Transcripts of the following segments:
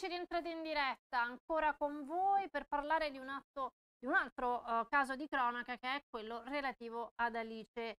Eccoci rientrati in diretta ancora con voi per parlare di un, atto, di un altro uh, caso di cronaca che è quello relativo ad Alice eh,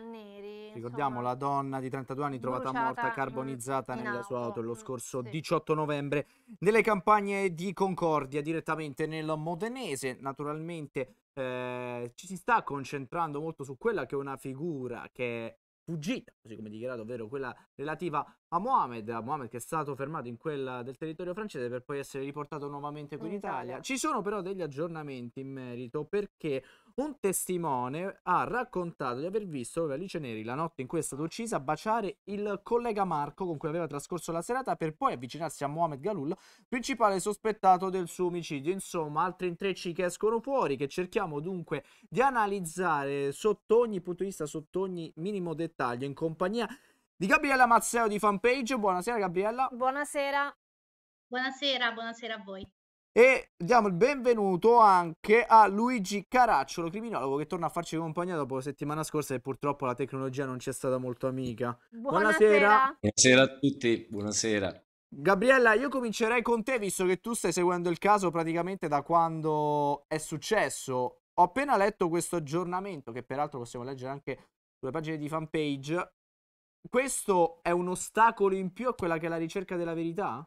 Neri. Ricordiamo insomma, la donna di 32 anni trovata morta carbonizzata in, in nella sua auto lo mm, scorso sì. 18 novembre nelle campagne di Concordia, direttamente nel Modenese. Naturalmente eh, ci si sta concentrando molto su quella che è una figura che fuggita, così come dichiarato, ovvero quella relativa a Mohamed, a Mohamed che è stato fermato in quella del territorio francese per poi essere riportato nuovamente qui in Italia. Ci sono però degli aggiornamenti in merito perché un testimone ha raccontato di aver visto Alice neri la notte in cui è stata uccisa baciare il collega Marco con cui aveva trascorso la serata per poi avvicinarsi a Mohamed Galul, principale sospettato del suo omicidio. Insomma, altri intrecci che escono fuori, che cerchiamo dunque di analizzare sotto ogni punto di vista, sotto ogni minimo dettaglio, in compagnia di Gabriella Mazzeo di Fanpage. Buonasera Gabriella. Buonasera. Buonasera, buonasera a voi. E diamo il benvenuto anche a Luigi Caracciolo, criminologo, che torna a farci compagnia dopo la settimana scorsa e purtroppo la tecnologia non ci è stata molto amica. Buonasera. Buonasera a tutti, buonasera. Gabriella, io comincerei con te, visto che tu stai seguendo il caso praticamente da quando è successo. Ho appena letto questo aggiornamento, che peraltro possiamo leggere anche sulle pagine di fanpage. Questo è un ostacolo in più a quella che è la ricerca della verità?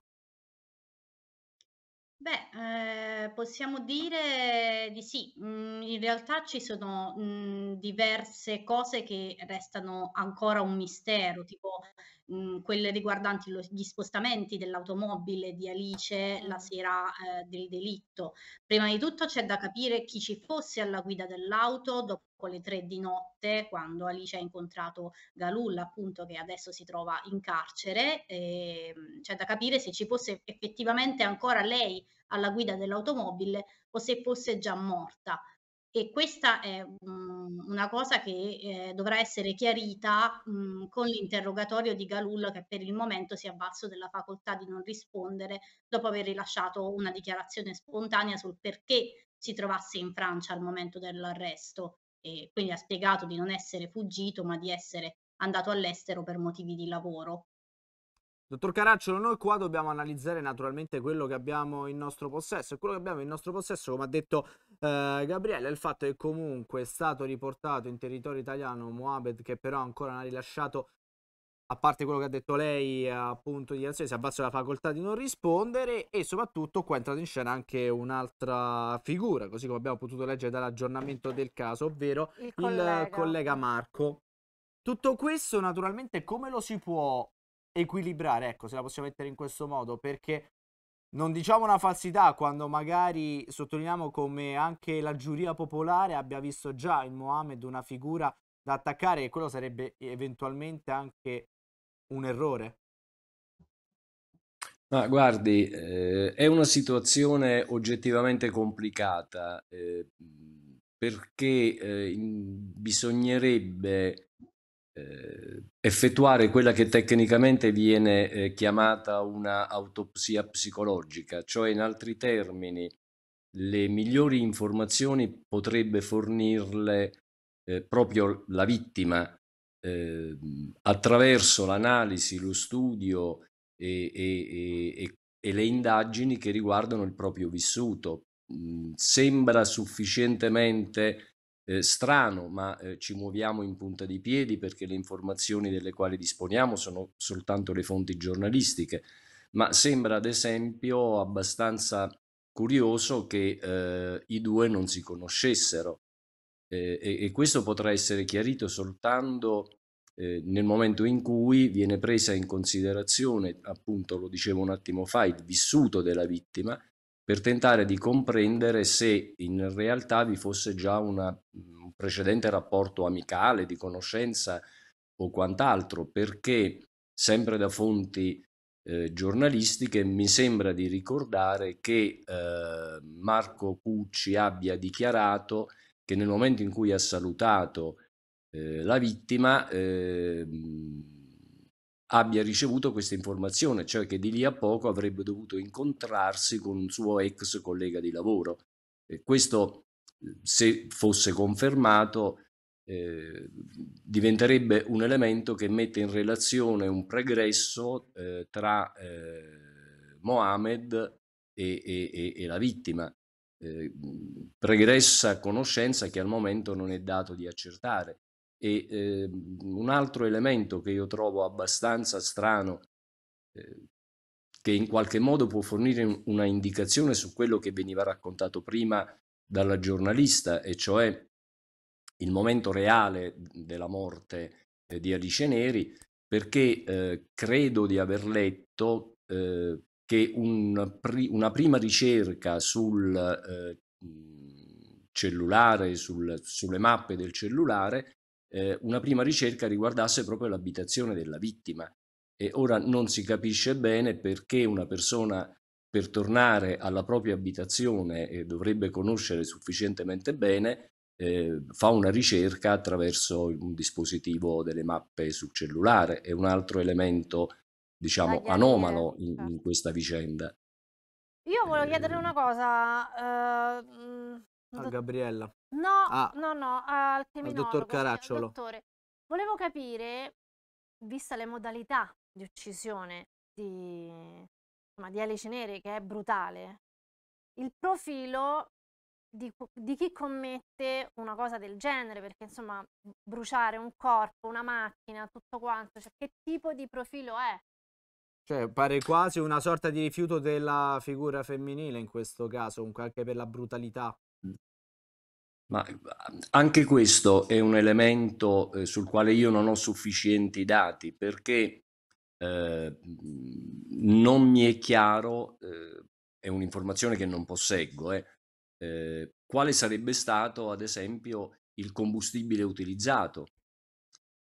Beh, eh, possiamo dire di sì, mm, in realtà ci sono mm, diverse cose che restano ancora un mistero, tipo mm, quelle riguardanti lo, gli spostamenti dell'automobile di Alice la mm. sera eh, del delitto. Prima di tutto c'è da capire chi ci fosse alla guida dell'auto dopo con le tre di notte quando Alice ha incontrato Galulla, appunto che adesso si trova in carcere, e, ehm, c'è da capire se ci fosse effettivamente ancora lei alla guida dell'automobile o se fosse già morta. E questa è um, una cosa che eh, dovrà essere chiarita um, con l'interrogatorio di Galulla che per il momento si è avvalso della facoltà di non rispondere dopo aver rilasciato una dichiarazione spontanea sul perché si trovasse in Francia al momento dell'arresto e quindi ha spiegato di non essere fuggito ma di essere andato all'estero per motivi di lavoro. Dottor Caracciolo, noi qua dobbiamo analizzare naturalmente quello che abbiamo in nostro possesso e quello che abbiamo in nostro possesso, come ha detto eh, Gabriele, il fatto che comunque è stato riportato in territorio italiano Mohamed, che però ancora non ha rilasciato a parte quello che ha detto lei appunto di azione, si abbassa la facoltà di non rispondere e soprattutto qua è entrata in scena anche un'altra figura, così come abbiamo potuto leggere dall'aggiornamento del caso, ovvero il, il collega. collega Marco. Tutto questo naturalmente come lo si può equilibrare, ecco, se la possiamo mettere in questo modo, perché non diciamo una falsità quando magari sottolineiamo come anche la giuria popolare abbia visto già in Mohamed una figura da attaccare e quello sarebbe eventualmente anche un errore? Ma guardi, eh, è una situazione oggettivamente complicata eh, perché eh, in- bisognerebbe eh, effettuare quella che tecnicamente viene eh, chiamata una autopsia psicologica, cioè in altri termini le migliori informazioni potrebbe fornirle eh, proprio la vittima eh, attraverso l'analisi, lo studio e, e, e, e, le indagini che riguardano il proprio vissuto. Mm, sembra sufficientemente eh, strano, ma eh, ci muoviamo in punta di piedi perché le informazioni delle quali disponiamo sono soltanto le fonti giornalistiche, ma sembra ad esempio abbastanza curioso che eh, i due non si conoscessero eh, e, e, questo potrà essere chiarito soltanto eh, nel momento in cui viene presa in considerazione, appunto lo dicevo un attimo fa, il vissuto della vittima, per tentare di comprendere se in realtà vi fosse già una, un precedente rapporto amicale, di conoscenza o quant'altro, perché sempre da fonti eh, giornalistiche mi sembra di ricordare che eh, Marco Pucci abbia dichiarato che nel momento in cui ha salutato eh, la vittima eh, abbia ricevuto questa informazione, cioè che di lì a poco avrebbe dovuto incontrarsi con un suo ex collega di lavoro. E questo, se fosse confermato, eh, diventerebbe un elemento che mette in relazione un pregresso eh, tra eh, Mohamed e, e, e, la vittima pregressa eh, conoscenza che al momento non è dato di accertare. E eh, un altro elemento che io trovo abbastanza strano, eh, che in qualche modo può fornire una indicazione su quello che veniva raccontato prima dalla giornalista, e cioè il momento reale della morte eh, di Alice Neri, perché eh, credo di aver letto che un, una prima ricerca sul eh, mhmm, cellulare, sul, sulle mappe del cellulare, eh, una prima ricerca riguardasse proprio l'abitazione della vittima. E ora non si capisce bene perché una persona per tornare alla propria abitazione eh, dovrebbe conoscere sufficientemente bene, eh, fa una ricerca attraverso un dispositivo delle mappe sul cellulare. È un altro elemento diciamo, Tagliare. anomalo in, eh. in questa vicenda. Io volevo chiedere una ehm cosa. eh, mhmm, A ah, Gabriella. no, Ah, no, no, al al dottor Caracciolo. dottore. Volevo capire, vista le modalità di uccisione di, insomma, di Alice Nere, che è brutale, il profilo di, di chi commette una cosa del genere, perché insomma, bruciare un corpo, una macchina, tutto quanto, cioè, che tipo di profilo è? Cioè, pare quasi una sorta di rifiuto della figura femminile in questo caso, anche per la brutalità. Mm. Ma eh, anche questo è un elemento eh, sul quale io non ho sufficienti dati perché eh, mm, non mi è chiaro, eh, è un'informazione che non posseggo, eh, eh, quale sarebbe stato ad esempio il combustibile utilizzato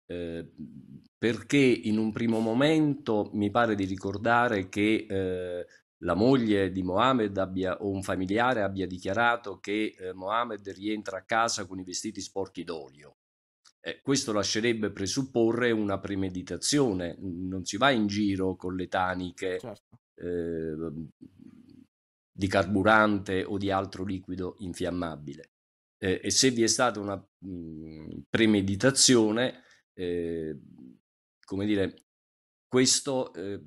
Ehm, perché in un primo momento mi pare di ricordare che eh, la moglie di Mohammed abbia, o un familiare abbia dichiarato che eh, Mohammed rientra a casa con i vestiti sporchi d'olio. Eh, questo lascerebbe presupporre una premeditazione, non si va in giro con le taniche certo. eh, di carburante o di altro liquido infiammabile. Eh, e se vi è stata una mh, mhmm, premeditazione, eh, come dire, questo eh,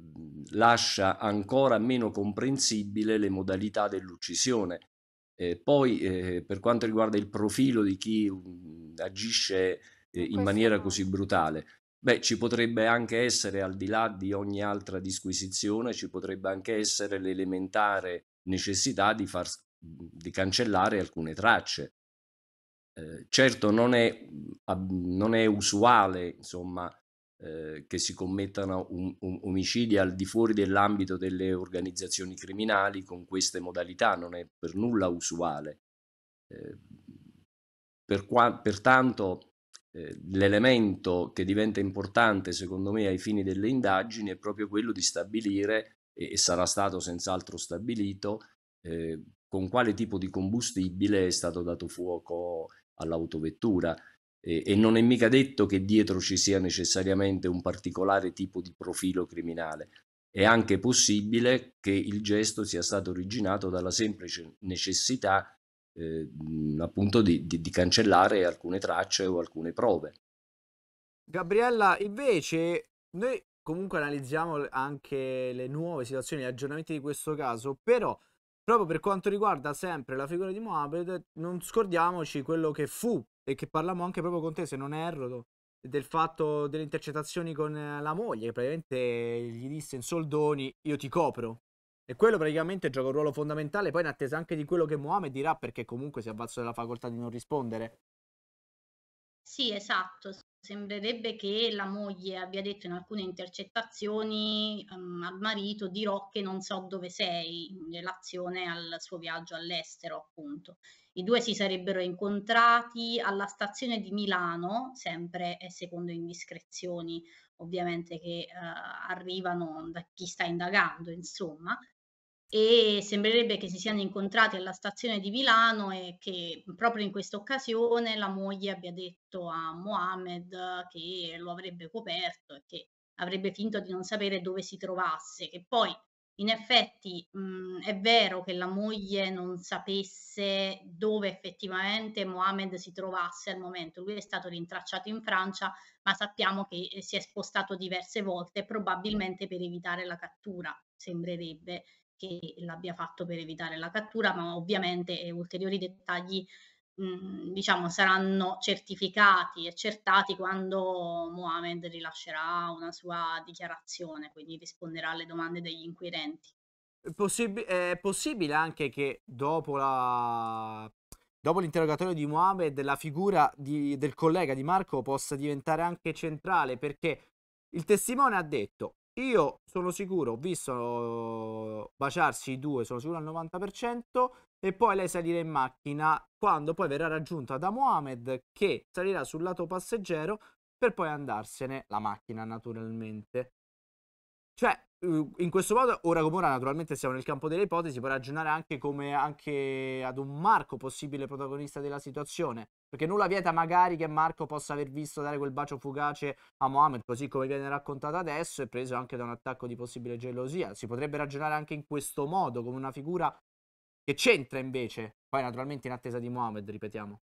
lascia ancora meno comprensibile le modalità dell'uccisione. Eh, poi, eh, per quanto riguarda il profilo di chi um, agisce eh, in maniera così brutale, Beh, ci potrebbe anche essere, al di là di ogni altra disquisizione, ci potrebbe anche essere l'elementare necessità di, far, mm, di cancellare alcune tracce. Eh, certo non è, non è usuale insomma, eh, che si commettano um, um, omicidi al di fuori dell'ambito delle organizzazioni criminali con queste modalità, non è per nulla usuale. Eh, per qua, pertanto eh, l'elemento che diventa importante secondo me ai fini delle indagini è proprio quello di stabilire, e, e sarà stato senz'altro stabilito, eh, con quale tipo di combustibile è stato dato fuoco all'autovettura e, e non è mica detto che dietro ci sia necessariamente un particolare tipo di profilo criminale. È anche possibile che il gesto sia stato originato dalla semplice necessità eh, appunto di, di, di, cancellare alcune tracce o alcune prove. Gabriella, invece, noi comunque analizziamo anche le nuove situazioni, gli aggiornamenti di questo caso, però Proprio per quanto riguarda sempre la figura di Mohammed, non scordiamoci quello che fu e che parlammo anche proprio con te, se non erro, del fatto delle intercettazioni con eh, la moglie, che praticamente gli disse in soldoni io ti copro. E quello praticamente gioca un ruolo fondamentale, poi in attesa anche di quello che Mohamed dirà, perché comunque si è avvalso della facoltà di non rispondere. Sì, esatto, sembrerebbe che la moglie abbia detto in alcune intercettazioni um, al marito dirò che non so dove sei in relazione al suo viaggio all'estero appunto. I due si sarebbero incontrati alla stazione di Milano, sempre eh, secondo indiscrezioni ovviamente che uh, arrivano da chi sta indagando insomma, e sembrerebbe che si siano incontrati alla stazione di Milano e che proprio in questa occasione la moglie abbia detto a Mohamed che lo avrebbe coperto e che avrebbe finto di non sapere dove si trovasse, che poi in effetti mh, è vero che la moglie non sapesse dove effettivamente Mohamed si trovasse al momento, lui è stato rintracciato in Francia, ma sappiamo che eh, si è spostato diverse volte, probabilmente per evitare la cattura, sembrerebbe che l'abbia fatto per evitare la cattura, ma ovviamente eh, ulteriori dettagli mm, diciamo saranno certificati e accertati quando Mohamed rilascerà una sua dichiarazione, quindi risponderà alle domande degli inquirenti. Possib- è possibile anche che dopo, la... dopo l'interrogatorio di Mohamed la figura di... del collega di Marco possa diventare anche centrale perché il testimone ha detto io sono sicuro, ho visto eh, baciarsi i due, sono sicuro al 90%, e poi lei salire in macchina quando poi verrà raggiunta da Mohamed che salirà sul lato passeggero per poi andarsene la macchina naturalmente. Cioè, in questo modo, ora come ora naturalmente siamo nel campo delle ipotesi, può ragionare anche come anche ad un Marco possibile protagonista della situazione. Perché nulla vieta magari che Marco possa aver visto dare quel bacio fugace a Mohamed, così come viene raccontato adesso, e preso anche da un attacco di possibile gelosia. Si potrebbe ragionare anche in questo modo, come una figura che c'entra invece, poi naturalmente in attesa di Mohamed, ripetiamo.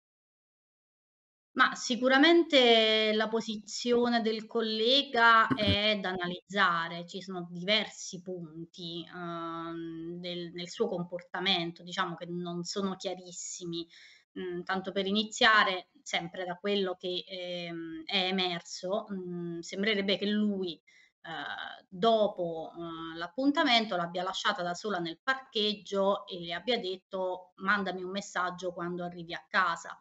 Ma sicuramente la posizione del collega è da analizzare, ci sono diversi punti uh, del, nel suo comportamento, diciamo che non sono chiarissimi mh, mhmm, tanto per iniziare, sempre da quello che ehm, è emerso, mh, mhmm, sembrerebbe che lui eh, dopo eh, l'appuntamento l'abbia lasciata da sola nel parcheggio e le abbia detto mandami un messaggio quando arrivi a casa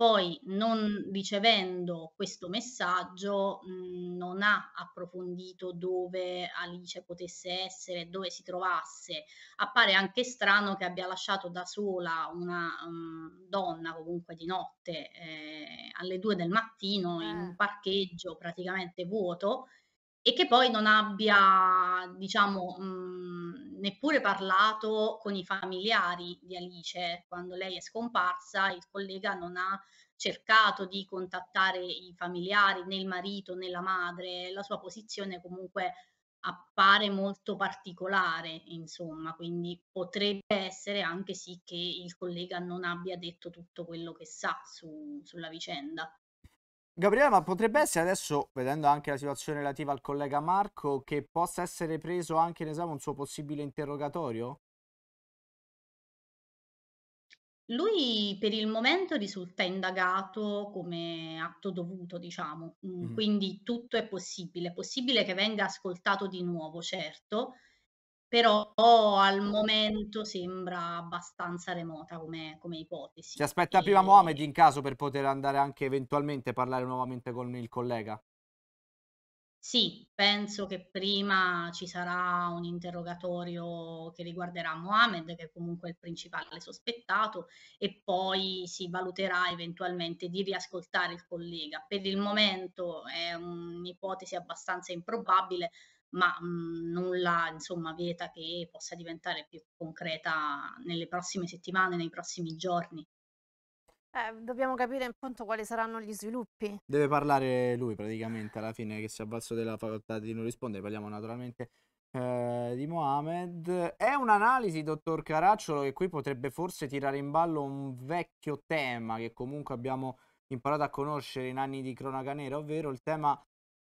poi non ricevendo questo messaggio non ha approfondito dove Alice potesse essere, dove si trovasse. Appare anche strano che abbia lasciato da sola una um, donna comunque di notte eh, alle due del mattino in eh. un parcheggio praticamente vuoto e che poi non abbia, diciamo, mh, mhmm, neppure parlato con i familiari di Alice quando lei è scomparsa, il collega non ha cercato di contattare i familiari, né il marito né la madre, la sua posizione comunque appare molto particolare, insomma, quindi potrebbe essere anche sì che il collega non abbia detto tutto quello che sa su, sulla vicenda. Gabriele, ma potrebbe essere adesso, vedendo anche la situazione relativa al collega Marco, che possa essere preso anche in esame un suo possibile interrogatorio? Lui per il momento risulta indagato come atto dovuto, diciamo, mm. Mm-hmm. quindi tutto è possibile. È possibile che venga ascoltato di nuovo, certo, però al momento sembra abbastanza remota come, come ipotesi. Si aspetta e... prima Mohamed in caso per poter andare anche eventualmente a parlare nuovamente con il collega? Sì, penso che prima ci sarà un interrogatorio che riguarderà Mohamed, che è comunque il principale sospettato, e poi si valuterà eventualmente di riascoltare il collega. Per il momento è un'ipotesi abbastanza improbabile, ma mh, mhmm, nulla insomma vieta che possa diventare più concreta nelle prossime settimane, nei prossimi giorni. Eh, dobbiamo capire appunto quali saranno gli sviluppi. Deve parlare lui praticamente alla fine che si è avvalso della facoltà di non rispondere, parliamo naturalmente eh, di Mohamed. È un'analisi, dottor Caracciolo, che qui potrebbe forse tirare in ballo un vecchio tema che comunque abbiamo imparato a conoscere in anni di cronaca nera, ovvero il tema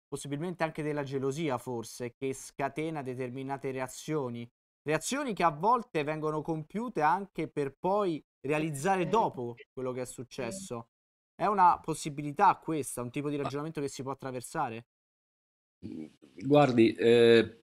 possibilmente anche della gelosia forse, che scatena determinate reazioni. Reazioni che a volte vengono compiute anche per poi realizzare dopo quello che è successo. È una possibilità questa, un tipo di ragionamento che si può attraversare? Guardi, eh,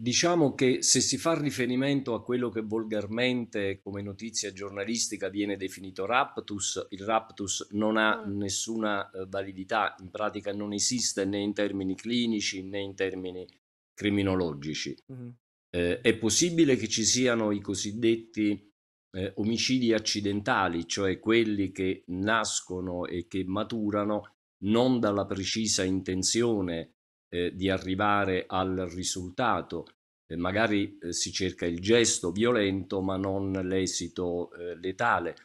Diciamo che se si fa riferimento a quello che volgarmente come notizia giornalistica viene definito raptus, il raptus non ha mm. nessuna eh, validità, in pratica non esiste né in termini clinici né in termini criminologici. Mm-hmm. Eh, è possibile che ci siano i cosiddetti eh, omicidi accidentali, cioè quelli che nascono e che maturano non dalla precisa intenzione eh, di arrivare al risultato. Eh, magari eh, si cerca il gesto violento ma non l'esito eh, letale.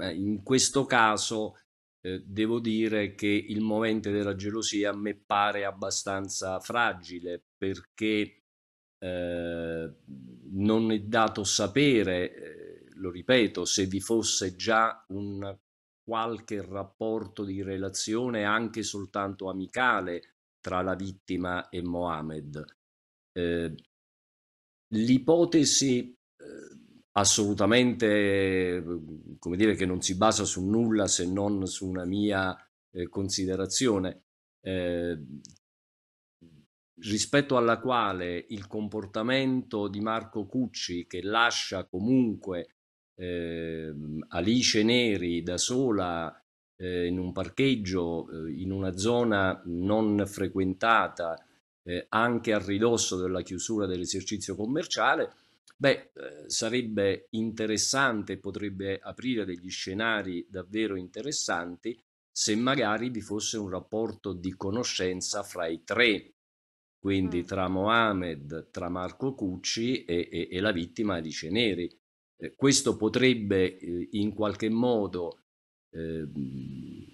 Eh, in questo caso eh, devo dire che il movente della gelosia a me pare abbastanza fragile perché non è dato sapere, lo ripeto, se vi fosse già un qualche rapporto di relazione anche soltanto amicale tra la vittima e Mohamed. Eh, l'ipotesi eh, assolutamente, eh, come dire, che non si basa su nulla se non su una mia eh, considerazione, eh, rispetto alla quale il comportamento di Marco Cucci, che lascia comunque eh, Alice Neri da sola eh, in un parcheggio, eh, in una zona non frequentata, eh, anche a ridosso della chiusura dell'esercizio commerciale, beh, eh, sarebbe interessante, potrebbe aprire degli scenari davvero interessanti se magari vi fosse un rapporto di conoscenza fra i tre, quindi mm. tra Mohamed, tra Marco Cucci e, e, e la vittima Alice Neri. Eh, questo potrebbe eh, in qualche modo Ehm,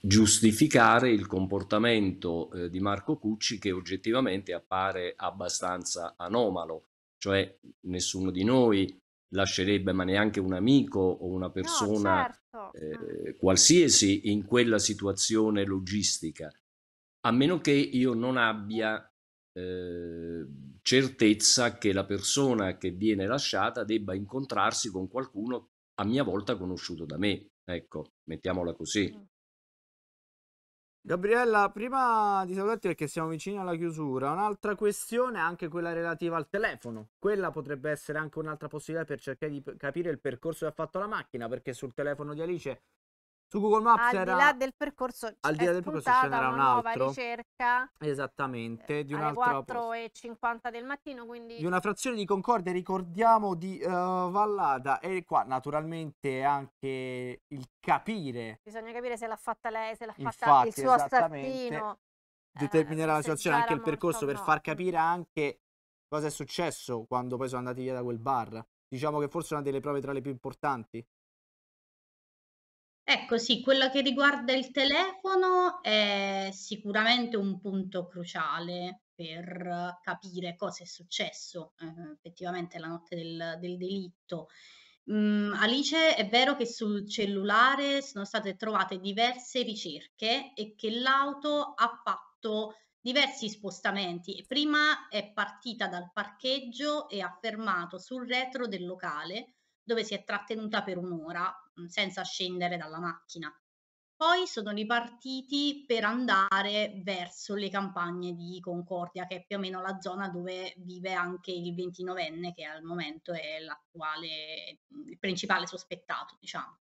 giustificare il comportamento eh, di Marco Cucci che oggettivamente appare abbastanza anomalo, cioè nessuno di noi lascerebbe, ma neanche un amico o una persona no, certo. Ah. eh, qualsiasi in quella situazione logistica, a meno che io non abbia eh, certezza che la persona che viene lasciata debba incontrarsi con qualcuno a mia volta conosciuto da me. Ecco, mettiamola così. Gabriella, prima di salutarti perché siamo vicini alla chiusura, un'altra questione è anche quella relativa al telefono. Quella potrebbe essere anche un'altra possibilità per cercare di capire il percorso che ha fatto la macchina, perché sul telefono di Alice su Google Maps al era... Al di là del percorso, al di là del percorso ce n'era un altro. ricerca. Esattamente, eh, di un'altra un e 50 del mattino, quindi... Di una frazione di Concordia, ricordiamo, di uh, eh, Vallada. E qua, naturalmente, anche il capire... Bisogna capire se l'ha fatta lei, se l'ha fatta il suo assassino. Determinerà eh, la situazione, anche il percorso, no. per far capire anche cosa è successo quando poi sono andati via da quel bar. Diciamo che forse è una delle prove tra le più importanti. Ecco, sì, quello che riguarda il telefono è sicuramente un punto cruciale per capire cosa è successo eh, effettivamente la notte del, del delitto. Mm, Alice, è vero che sul cellulare sono state trovate diverse ricerche e che l'auto ha fatto diversi spostamenti. Prima è partita dal parcheggio e ha fermato sul retro del locale dove si è trattenuta per un'ora, Mhmm, senza scendere dalla macchina. Poi sono ripartiti per andare verso le campagne di Concordia, che è più o meno la zona dove vive anche il 29enne, che al momento è l'attuale, mhmm, il principale sospettato, diciamo.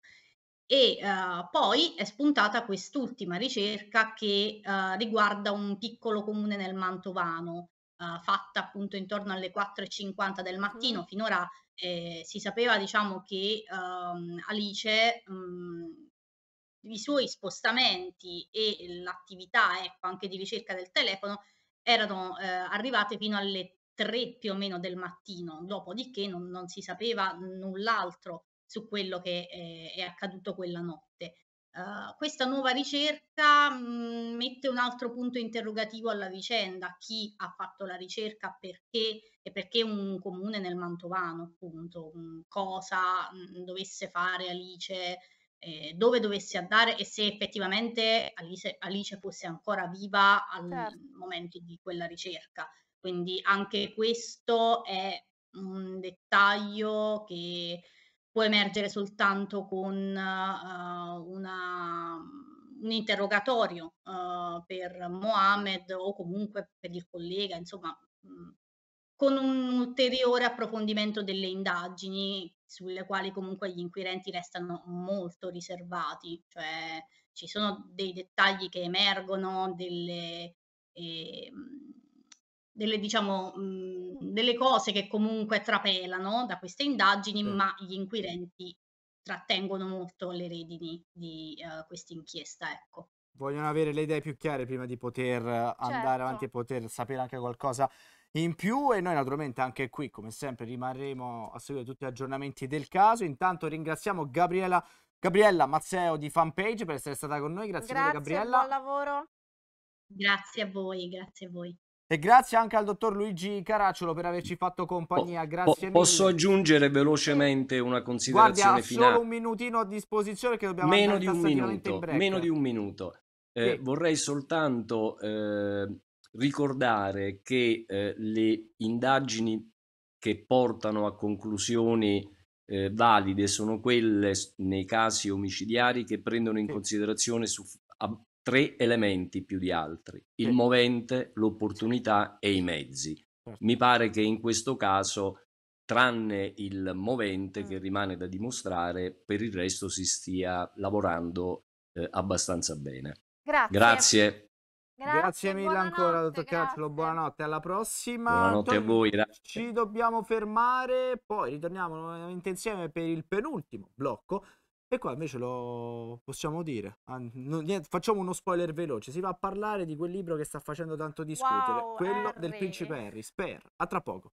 E uh, poi è spuntata quest'ultima ricerca che uh, riguarda un piccolo comune nel Mantovano, uh, fatta appunto intorno alle 4.50 del mattino. Mm. Finora eh, si sapeva diciamo che ehm, Alice mh, mhmm, i suoi spostamenti e l'attività ecco, anche di ricerca del telefono erano eh, arrivate fino alle 3 più o meno del mattino, dopodiché non, non si sapeva null'altro su quello che eh, è accaduto quella notte. Uh, questa nuova ricerca mh, mm, mette un altro punto interrogativo alla vicenda, chi ha fatto la ricerca, perché e perché un comune nel Mantovano, appunto, mh, mm, cosa mh, mm, dovesse fare Alice, eh, dove dovesse andare e se effettivamente Alice, Alice fosse ancora viva al certo. momento di quella ricerca. Quindi anche questo è un dettaglio che può emergere soltanto con uh, una, mm, un interrogatorio uh, per Mohamed o comunque per il collega, insomma, mh, mm, con un ulteriore approfondimento delle indagini sulle quali comunque gli inquirenti restano molto riservati, cioè ci sono dei dettagli che emergono, delle, eh, delle, diciamo, mh, mhmm, delle cose che comunque trapelano da queste indagini, mm. ma gli inquirenti trattengono molto le redini di uh, questa inchiesta. Ecco. Vogliono avere le idee più chiare prima di poter certo. andare avanti certo. e poter sapere anche qualcosa in più e noi naturalmente anche qui come sempre rimarremo a seguire tutti gli aggiornamenti del caso. Intanto ringraziamo Gabriela, Gabriella Mazzeo di Fanpage per essere stata con noi, grazie, grazie mille Gabriella. Buon lavoro. Grazie a voi, grazie a voi. E grazie anche al dottor Luigi Caracciolo per averci fatto compagnia. Grazie po- mille. Posso aggiungere velocemente una considerazione Guardia, finale? solo un minutino a disposizione che dobbiamo meno di un minuto, Meno di un minuto. Eh, sì. Vorrei soltanto eh, ricordare che eh, le indagini che portano a conclusioni eh, valide sono quelle nei casi omicidiari che prendono in sì. considerazione su, a, tre elementi più di altri, il movente, l'opportunità e i mezzi. Certo. Mi pare che in questo caso, tranne il movente mm. che rimane da dimostrare, per il resto si stia lavorando eh, abbastanza bene. Grazie. Grazie. Grazie, grazie mille ancora, dottor Carcelo. Buonanotte, alla prossima. Buonanotte Antonio, a voi. Grazie. Ci dobbiamo fermare, poi ritorniamo nuovamente insieme per il penultimo blocco e qua invece lo possiamo dire. An- non- niente, facciamo uno spoiler veloce. Si va a parlare di quel libro che sta facendo tanto discutere. Wow, quello Harry. del principe Harry. Spera. A tra poco.